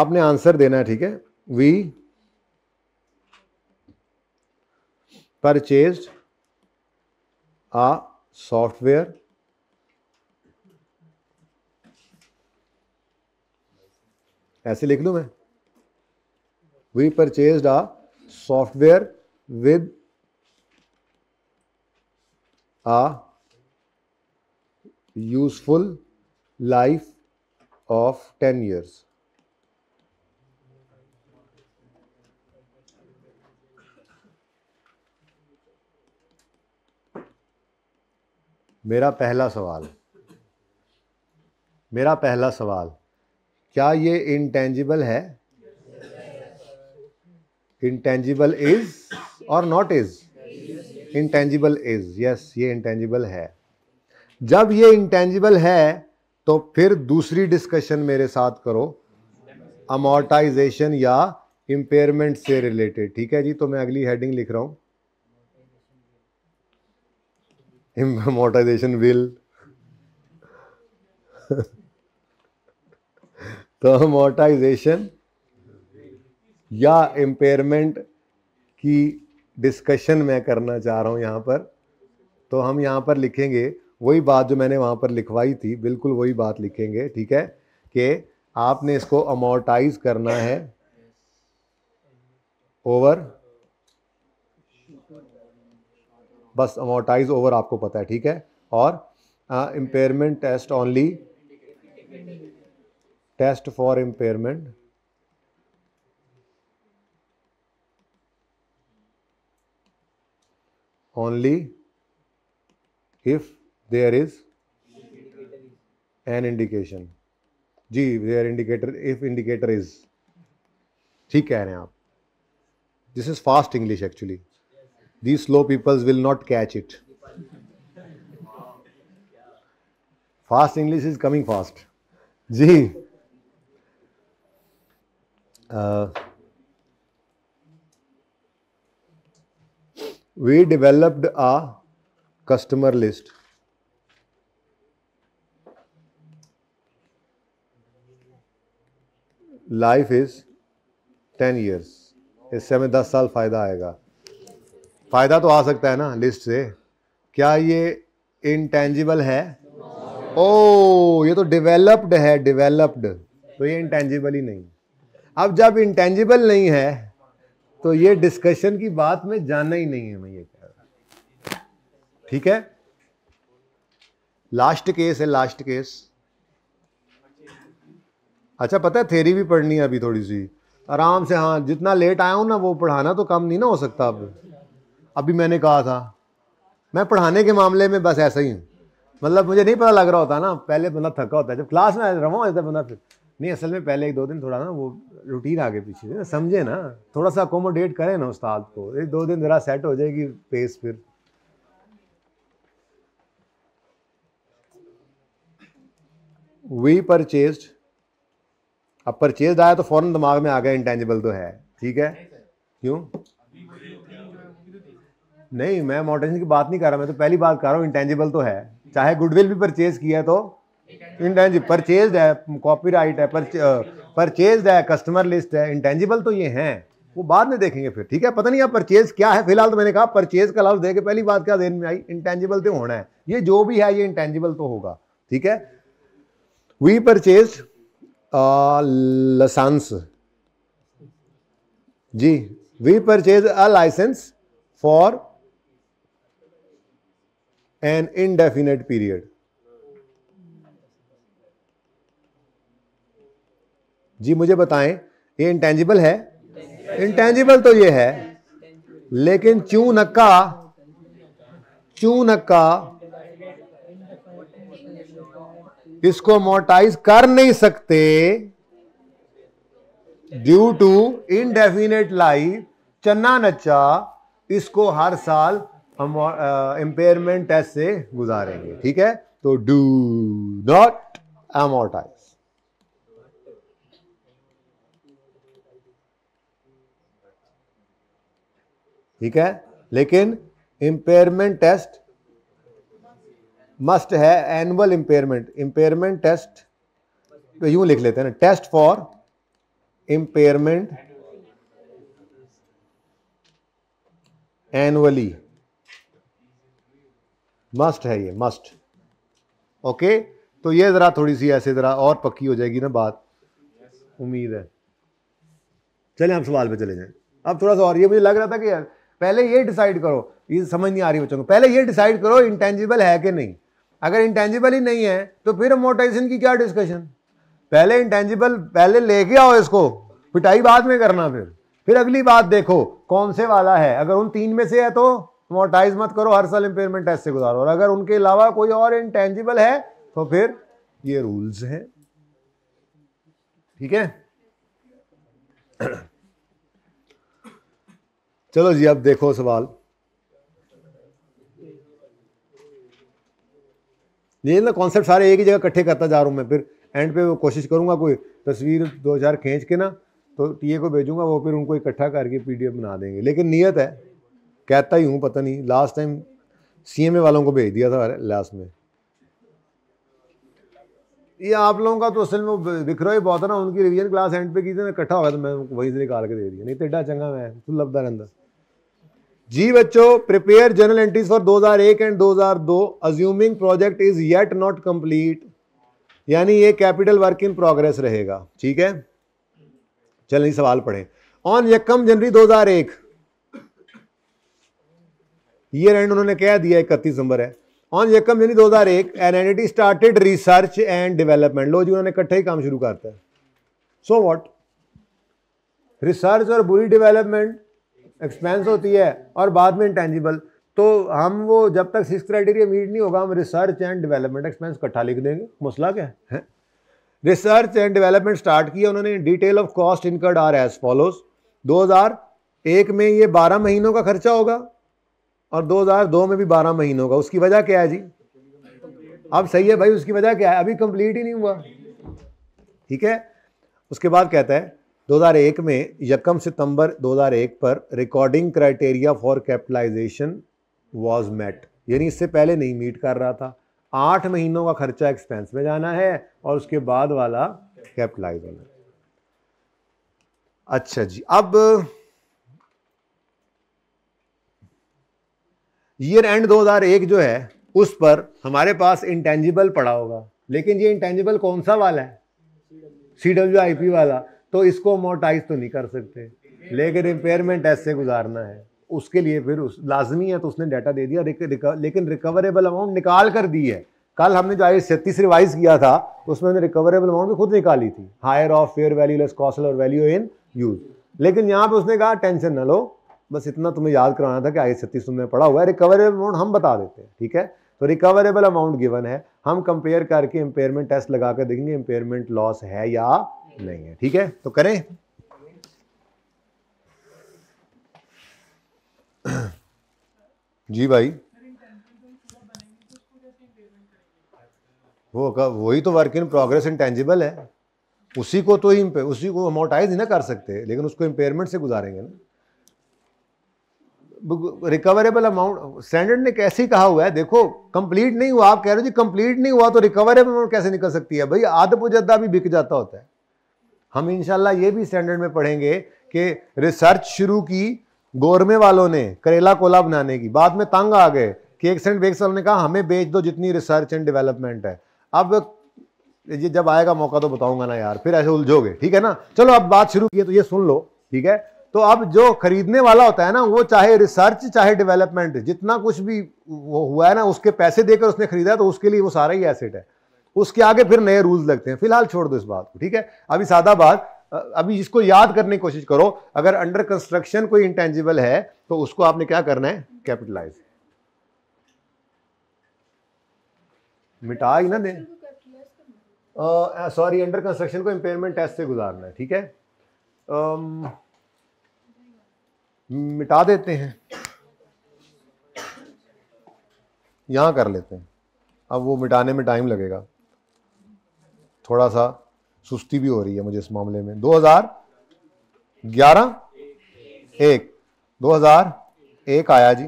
आपने आंसर देना है ठीक है वी परचेज आ सॉफ्टवेयर ऐसे लिख लू मैं we purchase a software with a useful life of 10 years. मेरा पहला सवाल मेरा पहला सवाल क्या ये इंटेंजिबल है इनटेंजिबल इज और not is intangible is yes ये इंटेंजिबल है जब ये इंटेंजिबल है तो फिर दूसरी डिस्कशन मेरे साथ करो अमोर्टाइजेशन या इम्पेयरमेंट से रिलेटेड ठीक है जी तो मैं अगली हेडिंग लिख रहा हूं अमोर्टाइजेशन विल तो अमोर्टाइजेशन या इम्पेयरमेंट की डिस्कशन मैं करना चाह रहा हूँ यहाँ पर तो हम यहाँ पर लिखेंगे वही बात जो मैंने वहाँ पर लिखवाई थी बिल्कुल वही बात लिखेंगे ठीक है कि आपने इसको अमोटाइज करना है ओवर बस अमोटाइज ओवर आपको पता है ठीक है और impairment test only test for impairment only if there is an indication जी there indicator if indicator is ठीक कह रहे हैं आप this is fast English actually the slow peoples will not catch it fast English is coming fast जी uh, we developed a customer list. Life is 10 years. इससे हमें 10 साल फ़ायदा आएगा फ़ायदा तो आ सकता है ना लिस्ट से क्या ये इनटेंजिबल है ओ oh, ये तो डेवलप्ड है डेवलप्ड तो ये इंटेंजिबल ही नहीं अब जब इंटेंजिबल नहीं है तो ये डिस्कशन की बात में जाना ही नहीं है मैं ये कह रहा ठीक है लास्ट केस है लास्ट केस अच्छा पता है थेरी भी पढ़नी है अभी थोड़ी सी आराम से हाँ जितना लेट आया हूँ ना वो पढ़ाना तो कम नहीं ना हो सकता अब अभी मैंने कहा था मैं पढ़ाने के मामले में बस ऐसा ही हूँ मतलब मुझे नहीं पता लग रहा होता ना पहले बंदा थका होता है जब क्लास में रहा हूँ ऐसा बंदा नहीं असल में पहले एक दो दिन थोड़ा ना वो रूटीन आगे पीछे ना समझे ना थोड़ा सा अकोमोडेट करें ना उस्ताद को एक दो दिन ज़रा सेट हो जाएगी पेस फिर वी परचेज अब परचेज आया तो फौरन दिमाग में आ गया इंटेंजिबल तो है ठीक है क्यों नहीं मैं मोटेशन की बात नहीं कर रहा मैं तो पहली बात कर रहा हूँ इंटेंजिबल तो है चाहे गुडविल भी परचेज किया तो इंटेंजिबल परचेज है कॉपीराइट है परचेज है कस्टमर लिस्ट है इंटेंजिबल तो ये हैं वो बाद में देखेंगे फिर ठीक है पता नहीं आप परचेज क्या है फिलहाल तो मैंने कहा परचेज का लाउस देखे पहली बात क्या देन में आई इंटेंजिबल तो होना है ये जो भी है ये इंटेंजिबल तो होगा ठीक है वी परचेज लसांस जी we purchase a license for an indefinite period जी मुझे बताएं ये इंटेंजिबल है इंटेंजिबल तो ये है लेकिन चू नक्का चू नक्का इसको मोटाइज कर नहीं सकते ड्यू टू इनडेफिनेट लाइफ चन्ना नच्चा इसको हर साल हम इम्पेयरमेंट टेस्ट से गुजारेंगे ठीक है तो डू नॉट अमोटाइज ठीक है लेकिन इम्पेयरमेंट टेस्ट मस्ट है एनुअल इम्पेयरमेंट इम्पेयरमेंट टेस्ट तो यूं लिख लेते हैं ना test for impairment annually must है ये मस्ट ओके तो ये ज़रा थोड़ी सी ऐसे ज़रा और पक्की हो जाएगी ना बात उम्मीद है चलें हम सवाल पे चले जाएं अब थोड़ा सा और ये मुझे लग रहा था कि यार पहले ये डिसाइड करो ये समझ नहीं आ रही बच्चों को पहले ये डिसाइड करो इंटेंजिबल है कि नहीं अगर इंटेंजिबल ही नहीं है तो फिर मोटाइजेशन की क्या डिस्कशन पहले इंटेंजिबल पहले लेके आओ इसको पिटाई बाद में करना फिर फिर अगली बात देखो कौन से वाला है अगर उन तीन में से है तो मोटाइज मत करो हर साल इंपेयरमेंट टेस्ट से गुजारो और अगर उनके अलावा कोई और इंटेंजिबल है तो फिर ये रूल्स हैं ठीक है चलो जी अब देखो सवाल ये ना कॉन्सेप्ट सारे एक ही जगह इकट्ठे करता जा रहा हूँ मैं फिर एंड पे वो कोशिश करूँगा कोई तस्वीर दो चार खींच के ना तो टीए को भेजूंगा वो फिर उनको इकट्ठा करके पीडीएफ बना देंगे लेकिन नियत है कहता ही हूँ पता नहीं लास्ट टाइम सीएमए वालों को भेज दिया था लास्ट में ये आप लोगों का तो असल में ही बहुत है ना उनकी रिवीजन क्लास एंड पे की थी इकट्ठा हो गया तो मैं वहीं से निकाल के दे दिया नहीं तो चंगा मैं तू लगता रहता जी बच्चों prepare journal entries for 2001 and 2002 assuming project is yet not complete यानी ये कैपिटल वर्क इन प्रोग्रेस रहेगा ठीक है चलिए सवाल पढ़ें ऑन यकम जनवरी 2001 ईयर एंड उन्होंने कह दिया इकतीस नंबर है ऑन यकम जनवरी 2001 N N T started research and development लो जी उन्होंने इकट्ठे ही काम शुरू करता है सो वॉट रिसर्च और बुरी डिवेलपमेंट एक्सपेंस होती है और बाद में इंटेंजिबल तो हम वो जब तक सिक्स क्राइटेरिया मीट नहीं होगा हम रिसर्च एंड डेवलपमेंट एक्सपेंस इकट्ठा लिख देंगे मसला क्या है रिसर्च एंड डेवलपमेंट स्टार्ट किया उन्होंने detail of cost incurred are as follows एक में ये 12 महीनों का खर्चा होगा और 2002 में भी 12 महीनों का उसकी वजह क्या है जी अब सही है भाई उसकी वजह क्या है अभी कंप्लीट ही नहीं हुआ ठीक है उसके बाद कहता है 2001 में यकम सितंबर 2001 पर recording criteria for capitalization was met यानी इससे पहले नहीं मीट कर रहा था आठ महीनों का खर्चा एक्सपेंस में जाना है और उसके बाद वाला कैपिटलाइज होना अच्छा जी अब ईयर एंड 2001 जो है उस पर हमारे पास इंटेंजिबल पड़ा होगा लेकिन ये इंटेंजिबल कौन सा वाला है सी डब्ल्यू आई पी वाला तो इसको मोटाइज तो नहीं कर सकते लेकिन रिपेयरमेंट ऐसे गुजारना है उसके लिए फिर उस लाजमी है तो उसने डाटा दे दिया लेकिन रिकवरेबल अमाउंट निकाल कर दी है कल हमने जो आई छत्तीस रिवाइज किया था उसमें हमने रिकवरेबल अमाउंट भी खुद निकाली थी higher of fair value less cost और वैल्यू इन यूज लेकिन यहाँ पे उसने कहा टेंशन ना लो बस इतना तुम्हें याद कराना था कि आई छत्तीस तुमने पड़ा हुआ है रिकवरेबल अमाउंट हम बता देते हैं ठीक है तो रिकवरेबल अमाउंट गिवन है हम कंपेयर करके इम्पेयरमेंट टेस्ट लगा कर देखेंगे इम्पेयरमेंट लॉस है या नहीं है ठीक है तो करें जी भाई वो वही तो वर्क इन प्रोग्रेस इंटेंजिबल है उसी को तो ही उसी को अमोटाइज ही ना कर सकते लेकिन उसको इम्पेयरमेंट से गुजारेंगे ना रिकवरेबल अमाउंट स्टैंडर्ड ने कैसे कहा हुआ है देखो कंप्लीट नहीं हुआ आप कह रहे हो जी कंप्लीट नहीं हुआ तो रिकवरेबल अमाउंट कैसे निकल सकती है भाई आधा पुजद्दा भी बिक जाता होता है हम इनशाला ये भी स्टैंडर्ड में पढ़ेंगे कि रिसर्च शुरू की गोरमे वालों ने करेला कोला बनाने की बाद में तंग आ गए कि एक सेंट बेग ने कहा हमें बेच दो जितनी रिसर्च एंड डेवलपमेंट है अब ये जब आएगा मौका तो बताऊंगा ना यार फिर ऐसे उलझोगे ठीक है ना चलो अब बात शुरू की है तो ये सुन लो ठीक है तो अब जो खरीदने वाला होता है ना वो चाहे रिसर्च चाहे डेवलपमेंट जितना कुछ भी वो हुआ है ना उसके पैसे देकर उसने खरीदा तो उसके लिए वो सारा ही एसेट है उसके आगे फिर नए रूल्स लगते हैं फिलहाल छोड़ दो इस बात को ठीक है अभी सादा बात अभी इसको याद करने की कोशिश करो अगर अंडर कंस्ट्रक्शन कोई इंटेंजिबल है तो उसको आपने क्या करना है कैपिटलाइज मिटा ही ना दे सॉरी अंडर कंस्ट्रक्शन को इंपेयरमेंट टेस्ट से गुजारना है ठीक है मिटा देते हैं यहां कर लेते हैं अब वो मिटाने में टाइम लगेगा थोड़ा सा सुस्ती भी हो रही है मुझे इस मामले में 2011 एक 2001 आया जी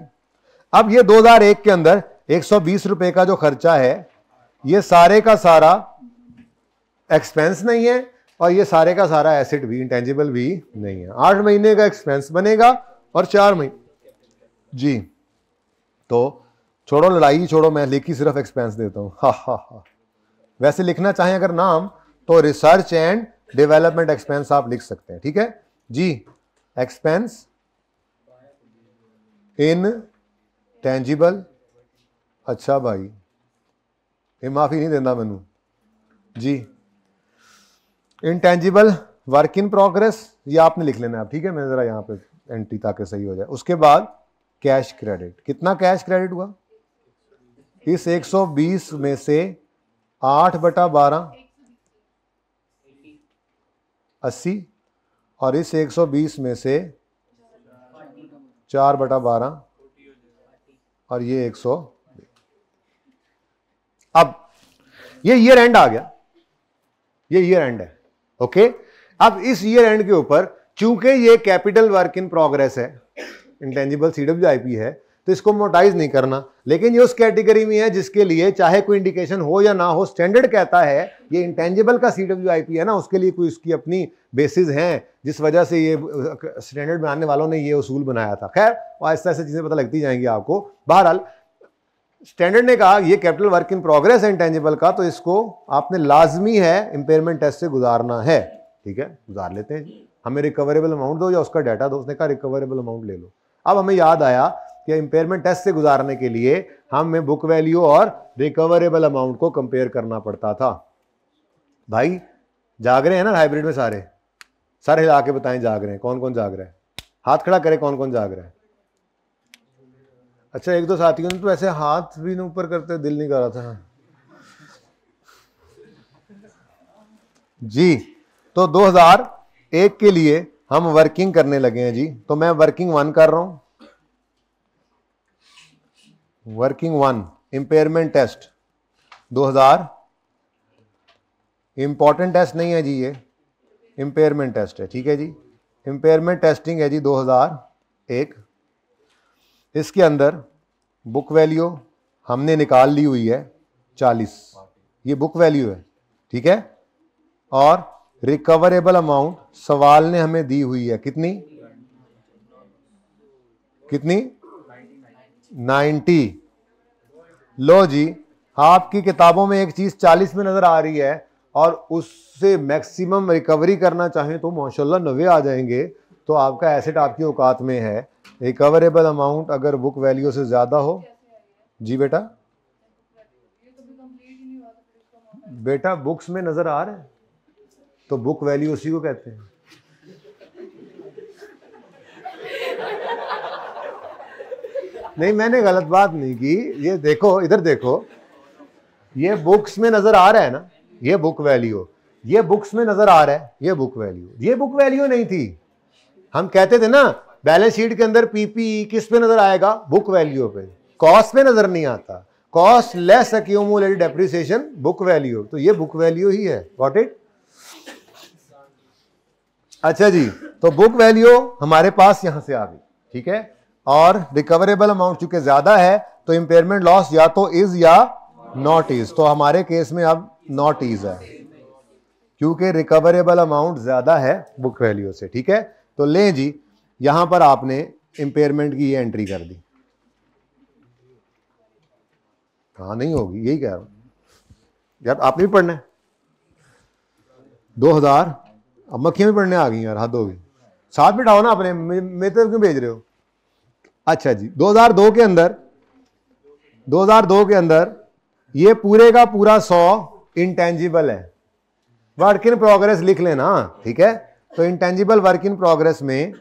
अब ये 2001 के अंदर 120 रुपए का जो खर्चा है ये सारे का सारा एक्सपेंस नहीं है और ये सारे का सारा एसिड भी इंटेंजिबल भी नहीं है आठ महीने का एक्सपेंस बनेगा और चार महीने जी तो छोड़ो लड़ाई छोड़ो मैं लेखी सिर्फ एक्सपेंस देता हूँ हा हा हा वैसे लिखना चाहें अगर नाम तो रिसर्च एंड डेवलपमेंट एक्सपेंस आप लिख सकते हैं ठीक है जी एक्सपेंस इन टेंजिबल अच्छा भाई ये माफ़ी नहीं देना मैनू जी इनटेंजिबल वर्क इन प्रोग्रेस ये आपने लिख लेना है ठीक है मैं ज़रा यहाँ पे एंट्री ताकि सही हो जाए उसके बाद कैश क्रेडिट कितना कैश क्रेडिट हुआ इस 120 में से आठ बटा बारह अस्सी और इस एक सौ बीस में से चार बटा बारह और ये एक सौ अब ये ईयर एंड आ गया ये ईयर एंड है ओके अब इस ईयर एंड के ऊपर चूंकि ये कैपिटल वर्क इन प्रोग्रेस है इंटेंजिबल सीडब्ल्यू है तो इसको मोटाइज नहीं करना लेकिन ये उस कैटेगरी में है जिसके लिए चाहे कोई इंडिकेशन हो या ना हो स्टैंडर्ड कहता है ये इंटेंजिबल का सी डब्ल्यू आई पी है ना उसके लिए कोई उसकी अपनी बेसिस हैं जिस वजह से ये स्टैंडर्ड में आने वालों ने ये उसूल बनाया था खैर और ऐसे ऐसे चीज़ें पता लगती जाएंगी आपको बहरहाल स्टैंडर्ड ने कहा ये कैपिटल वर्क इन प्रोग्रेस है इंटेंजिबल का तो इसको आपने लाजमी है इम्पेयरमेंट टेस्ट से गुजारना है ठीक है गुजार लेते हैं हमें रिकवरेबल अमाउंट दो या उसका डाटा दो उसने कहा रिकवरेबल अमाउंट ले लो अब हमें याद आया कि इम्पेयरमेंट टेस्ट से गुजारने के लिए हमें बुक वैल्यू और रिकवरेबल अमाउंट को कंपेयर करना पड़ता था भाई जाग रहे हैं ना हाइब्रिड में सारे सारे हिला के बताएं जाग रहे हैं कौन कौन जाग रहा है हाथ खड़ा करें कौन कौन जाग रहा है अच्छा एक दो साथियों ने तो ऐसे हाथ भी ऊपर करते दिल नहीं कर रहा था जी तो 2001 के लिए हम वर्किंग करने लगे हैं जी तो मैं वर्किंग वन कर रहा हूँ working one impairment test 2000 important test नहीं है जी ये इम्पेयरमेंट टेस्ट है ठीक है जी इम्पेयरमेंट टेस्टिंग है जी 2001 इसके अंदर बुक वैल्यू हमने निकाल ली हुई है 40 ये बुक वैल्यू है ठीक है और रिकवरेबल अमाउंट सवाल ने हमें दी हुई है कितनी कितनी नाइन्टी लो जी आपकी किताबों में एक चीज़ चालीस में नज़र आ रही है और उससे मैक्सिमम रिकवरी करना चाहें तो माशाल्लाह नवे आ जाएंगे तो आपका एसेट आपकी औकात में है रिकवरेबल अमाउंट अगर बुक वैल्यू से ज़्यादा हो जी बेटा बेटा बुक्स में नज़र आ रहा है तो बुक वैल्यू उसी को कहते हैं नहीं मैंने गलत बात नहीं की ये देखो इधर देखो ये बुक्स में नजर आ रहा है ना ये बुक वैल्यू ये बुक्स में नजर आ रहा है ये बुक वैल्यू ये बुक वैल्यू नहीं थी हम कहते थे ना बैलेंस शीट के अंदर पीपीई e किस पे नजर आएगा बुक वैल्यू पे कॉस्ट पे नजर नहीं आता cost less accumulated depreciation book value तो ये बुक वैल्यू ही है वॉट इट अच्छा जी तो बुक वैल्यू हमारे पास यहां से आ गई ठीक है और रिकवरेबल अमाउंट चूंकि ज्यादा है तो इंपेयरमेंट लॉस या तो इज या नॉट इज तो हमारे केस में अब नॉट इज है क्योंकि रिकवरेबल अमाउंट ज्यादा है बुक वैल्यू से ठीक है तो ले जी यहां पर आपने इंपेयरमेंट की ये एंट्री कर दी कहा नहीं होगी यही कह रहा हूं यार आपने भी पढ़ना है दो हजार अब मक्खियां भी पढ़ने आ गई यार हद होगी साथ बिठाओ ना अपने मेरे तरफ क्यों भेज रहे हो अच्छा जी 2002 के अंदर 2002 के अंदर ये पूरे का पूरा सौ इंटेंजिबल है वर्क इन प्रोग्रेस लिख लेना ठीक है तो इंटेंजिबल वर्क इन प्रोग्रेस में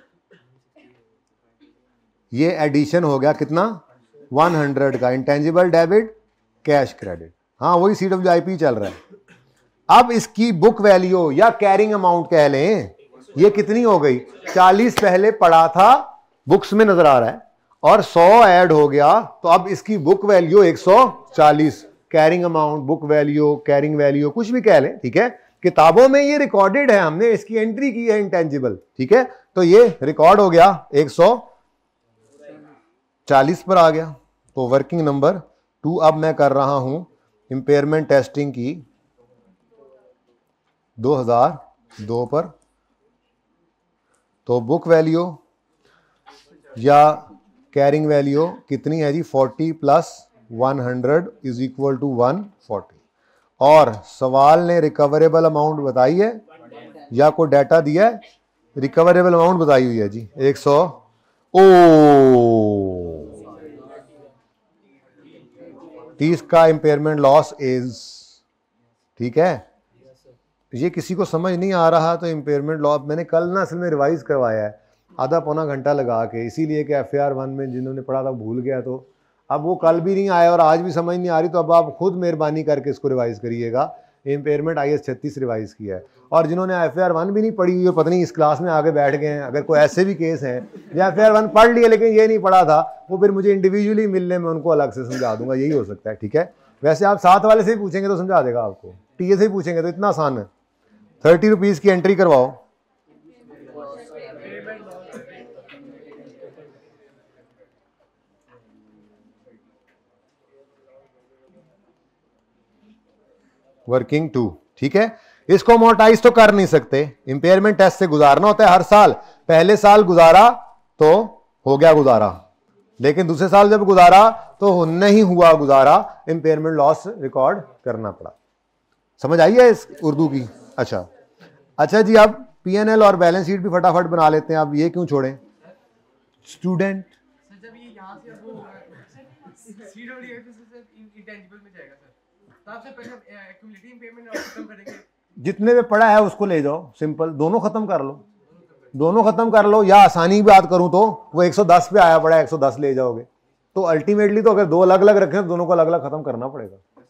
ये एडिशन हो गया कितना 100 का इंटेंजिबल डेबिट कैश क्रेडिट हाँ वही सी डब्ल्यू आई पी चल रहा है अब इसकी बुक वैल्यू या कैरिंग अमाउंट कह लें ये कितनी हो गई 40 पहले पड़ा था बुक्स में नजर आ रहा है और 100 ऐड हो गया तो अब इसकी book value 140 carrying amount book value carrying value कुछ भी कह लें ठीक है किताबों में ये रिकॉर्डेड है हमने इसकी एंट्री की है इंटेंजिबल ठीक है तो ये रिकॉर्ड हो गया 140 पर आ गया तो वर्किंग नंबर टू अब मैं कर रहा हूं इम्पेयरमेंट टेस्टिंग की 2002 पर तो बुक वैल्यू या कैरिंग वैल्यू कितनी है जी 40 प्लस 100 इज इक्वल टू 140 और सवाल ने रिकवरेबल अमाउंट बताई है या कोई डाटा दिया है रिकवरेबल अमाउंट बताई हुई है जी 100 ओ तीस का इंपेयरमेंट लॉस इज ठीक है ये किसी को समझ नहीं आ रहा तो इम्पेयरमेंट लॉस मैंने कल ना असल में रिवाइज करवाया है आधा पौना घंटा लगा के इसीलिए कि एफ आर वन में जिन्होंने पढ़ा था भूल गया तो अब वो कल भी नहीं आया और आज भी समझ नहीं आ रही तो अब आप खुद मेहरबानी करके इसको रिवाइज़ करिएगा इम्पेयरमेंट आई एस छत्तीस रिवाइज़ किया है और जिन्होंने एफ आर वन भी नहीं पढ़ी हुई और पता नहीं इस क्लास में आगे बैठ गए हैं अगर कोई ऐसे भी केस हैं या एफ आर वन पढ़ लिया लेकिन ये नहीं पढ़ा था वो फिर मुझे इंडिविजुअली मिलने में उनको अलग से समझा दूंगा यही हो सकता है ठीक है वैसे आप साथ वाले से ही पूछेंगे तो समझा देगा आपको टी से ही पूछेंगे तो इतना आसान है थर्टी रुपीज़ की एंट्री करवाओ वर्किंग टू ठीक है इसको मोटाइज तो कर नहीं सकते इंपेयरमेंट टेस्ट से गुजारना होता है हर साल पहले साल गुजारा तो हो गया गुजारा लेकिन दूसरे साल जब गुजारा तो नहीं हुआ गुजारा इंपेयरमेंट लॉस रिकॉर्ड करना पड़ा समझ आई है इस उर्दू की अच्छा अच्छा जी आप पीएनएल और बैलेंस शीट भी फटाफट बना लेते हैं आप ये क्यों छोड़े अच्छा, स्टूडेंट तो जितने पे पड़ा है उसको ले जाओ सिंपल दोनों खत्म कर लो दोनों खत्म कर लो या आसानी की बात करूं तो वो 110 पे आया पड़ा है 110 ले जाओगे तो अल्टीमेटली तो अगर दो अलग अलग रखें तो दोनों को अलग अलग खत्म करना पड़ेगा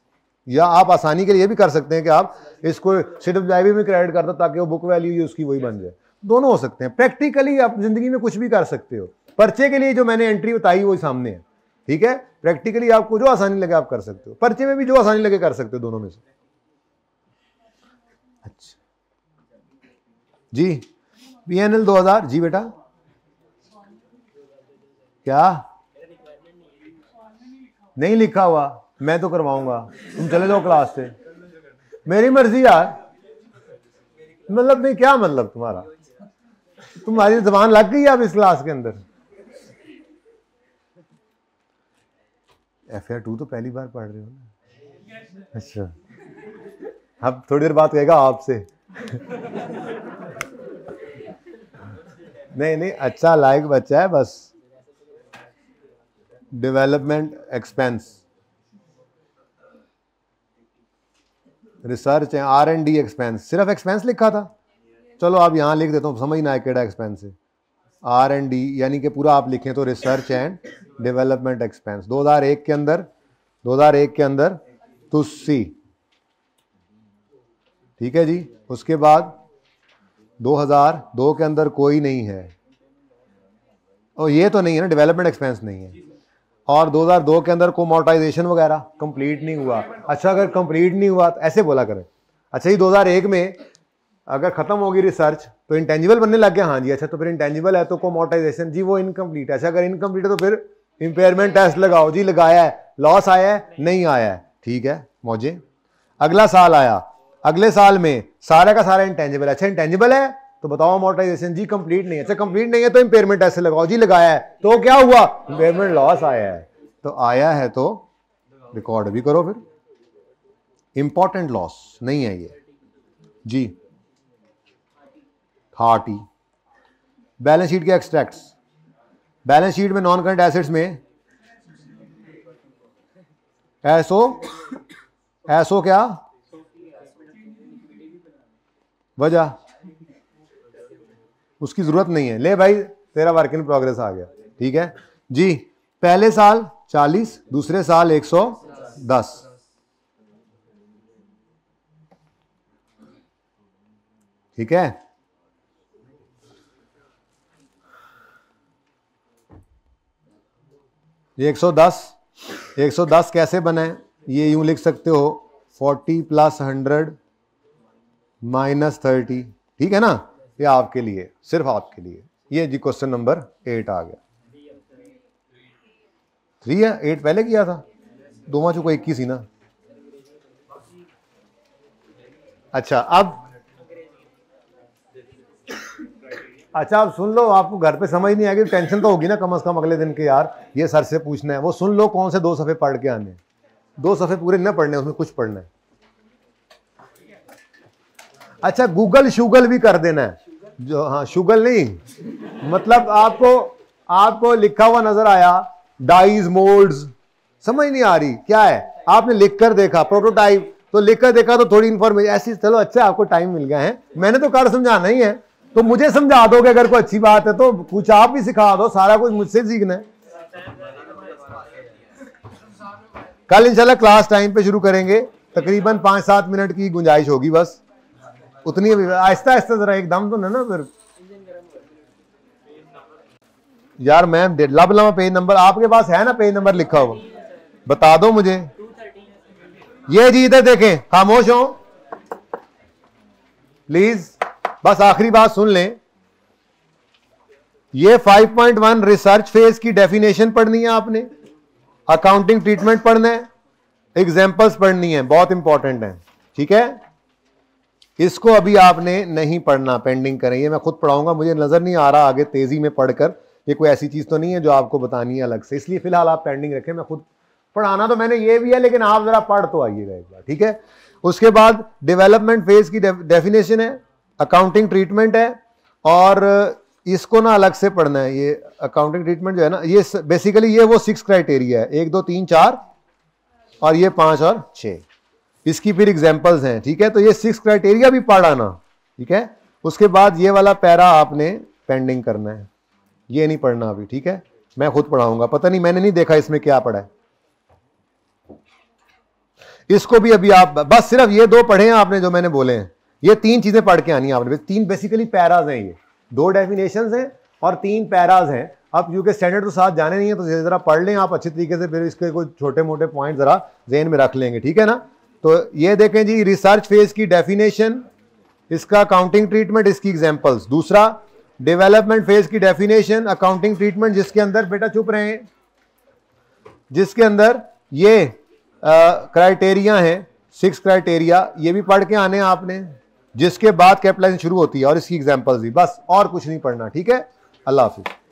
या आप आसानी के लिए भी कर सकते हैं कि आप इसको सिर्फ लाइब्रेरी में क्रेडिट कर दो ताकि वो बुक वैल्यू उसकी वही बन जाए दोनों हो सकते हैं प्रैक्टिकली आप जिंदगी में कुछ भी कर सकते हो पर्चे के लिए जो मैंने एंट्री बताई वही सामने है ठीक है प्रैक्टिकली आपको जो आसानी लगे आप कर सकते हो पर्चे में भी जो आसानी लगे कर सकते हो दोनों में से अच्छा जी बी एन एल दो हजार जी बेटा क्या नहीं लिखा हुआ मैं तो करवाऊंगा तुम चले जाओ क्लास से मेरी मर्जी यार मतलब नहीं क्या मतलब तुम्हारा तुम्हारी जबान लग गई अब इस क्लास के अंदर एफ आर टू तो पहली बार पढ़ रहे हो ना अच्छा अब थोड़ी देर बात कहेगा आपसे नहीं नहीं अच्छा लायक बच्चा है बस डेवलपमेंट एक्सपेंस रिसर्च है आर एंड डी एक्सपेंस सिर्फ एक्सपेंस लिखा था चलो आप यहाँ लिख देता हूँ समझ ना आए केड़ा एक्सपेंस है आर एंड डी यानी कि पूरा आप लिखें तो रिसर्च एंड डेवलपमेंट एक्सपेंस 2001 के अंदर 2001 के अंदर सी ठीक है जी उसके बाद 2002 के अंदर कोई नहीं है और ये तो नहीं है ना डेवलपमेंट एक्सपेंस नहीं है और 2002 के अंदर कोमोटाइजेशन वगैरह कंप्लीट नहीं हुआ अच्छा अगर कंप्लीट नहीं हुआ तो ऐसे बोला करें अच्छा ये 2001 में अगर खत्म होगी रिसर्च तो इंटेंजिबल बनने लग गया हाँ जी अच्छा तो फिर इंटेंजिबल है तो कोमोटाइजेशन जी वो इनकम्प्लीट है अच्छा अगर इनकम्प्लीट है तो फिर इम्पेयरमेंट टेस्ट लगाओ जी लगाया है लॉस आया है नहीं आया है ठीक है मौजे अगला साल आया अगले साल में सारा का सारा इंटेंजिबल है अच्छा इंटेंजिबल है तो बताओ मोटाइजेशन जी कंप्लीट नहीं है अच्छा कंप्लीट नहीं है तो इम्पेयरमेंट ऐसे लगाओ जी लगाया है तो क्या हुआ इंपेयरमेंट लॉस आया है तो आया है तो रिकॉर्ड भी करो फिर इंपॉर्टेंट लॉस नहीं है ये जी हार्ट ई बैलेंस शीट के एक्सट्रैक्ट्स बैलेंस शीट में नॉन करंट एसेट्स में एसओ एसओ क्या वजह उसकी जरूरत नहीं है ले भाई तेरा वर्क इन प्रोग्रेस आ गया ठीक है जी पहले साल 40 दूसरे साल 110 ठीक है 110 110 कैसे बने ये यूं लिख सकते हो 40 प्लस हंड्रेड माइनस थर्टी ठीक है ना ये आपके लिए सिर्फ आपके लिए ये जी क्वेश्चन नंबर एट आ गया थ्री है एट पहले किया था दो चुको इक्कीस ही ना अच्छा अब अच्छा आप सुन लो आपको घर पे समझ नहीं आएगी टेंशन तो होगी ना कम से कम अगले दिन के यार ये सर से पूछना है वो सुन लो कौन से दो सफ़े पढ़ के आने दो सफ़े पूरे न पढ़ने उसमें कुछ पढ़ना है अच्छा गूगल शुगल भी कर देना है जो हाँ शुगल नहीं मतलब आपको आपको लिखा हुआ नजर आया डाइज मोल्ड्स समझ नहीं आ रही क्या है आपने लिख कर देखा प्रोटोटाइप तो लिख कर देखा तो थोड़ी इन्फॉर्मेशन ऐसी चलो अच्छा आपको टाइम मिल गया है मैंने तो कार समझाना ही है तो मुझे समझा दो अगर कोई अच्छी बात है तो कुछ आप भी सिखा दो सारा कुछ मुझसे सीखना है कल इंशाल्लाह क्लास टाइम पे शुरू करेंगे तकरीबन पांच सात मिनट की गुंजाइश होगी बस उतनी अभी आहिस्ता आहिस्ता ज़रा एकदम तो ना ना फिर यार मैम लब लमा पेज नंबर आपके पास है ना पेज नंबर लिखा हुआ बता दो मुझे ये जी इधर देखें खामोश हो प्लीज बस आखिरी बात सुन लें ये 5.1 रिसर्च फेज की डेफिनेशन पढ़नी है आपने अकाउंटिंग ट्रीटमेंट पढ़ना है एग्जाम्पल्स पढ़नी है बहुत इंपॉर्टेंट है ठीक है इसको अभी आपने नहीं पढ़ना पेंडिंग करें ये मैं खुद पढ़ाऊंगा मुझे नज़र नहीं आ रहा आगे तेज़ी में पढ़कर ये कोई ऐसी चीज़ तो नहीं है जो आपको बतानी है अलग से इसलिए फिलहाल आप पेंडिंग रखें मैं खुद पढ़ाना तो मैंने ये भी है लेकिन आप ज़रा पढ़ तो आइएगा एक बार ठीक है उसके बाद डेवलपमेंट फेज़ की डेफिनेशन है अकाउंटिंग ट्रीटमेंट है और इसको ना अलग से पढ़ना है ये अकाउंटिंग ट्रीटमेंट जो है ना ये बेसिकली ये वो सिक्स क्राइटेरिया है एक दो तीन चार और ये पांच और छ इसकी फिर एग्जाम्पल्स हैं ठीक है तो ये सिक्स क्राइटेरिया भी पढ़ाना ठीक है उसके बाद ये वाला पैरा आपने पेंडिंग करना है ये नहीं पढ़ना अभी ठीक है मैं खुद पढ़ाऊंगा पता नहीं मैंने नहीं देखा इसमें क्या पढ़ा है इसको भी अभी आप बस सिर्फ ये दो पढ़े हैं आपने जो मैंने बोले हैं ये तीन चीज़ें पढ़ के आनी है आपने तीन बेसिकली पैराज हैं ये दो डेफिनेशन हैं और तीन पैराज हैं अब क्योंकि स्टैंडर्ड तो साथ जाने नहीं है तो ज़रा पढ़ लें आप अच्छे तरीके से फिर इसके कुछ छोटे मोटे पॉइंट ज़रा जेन में रख लेंगे ठीक है ना तो ये देखें जी रिसर्च फेज़ की डेफिनेशन इसका अकाउंटिंग ट्रीटमेंट इसकी एग्जाम्पल्स दूसरा डेवलपमेंट फेज़ की डेफिनेशन अकाउंटिंग ट्रीटमेंट जिसके अंदर बेटा चुप रहे हैं जिसके अंदर ये क्राइटेरिया हैं सिक्स क्राइटेरिया ये भी पढ़ के आने आपने जिसके बाद कैपिटलाइजेशन शुरू होती है और इसकी एग्जाम्पल्स भी बस और कुछ नहीं पढ़ना ठीक है अल्लाह हाफिज़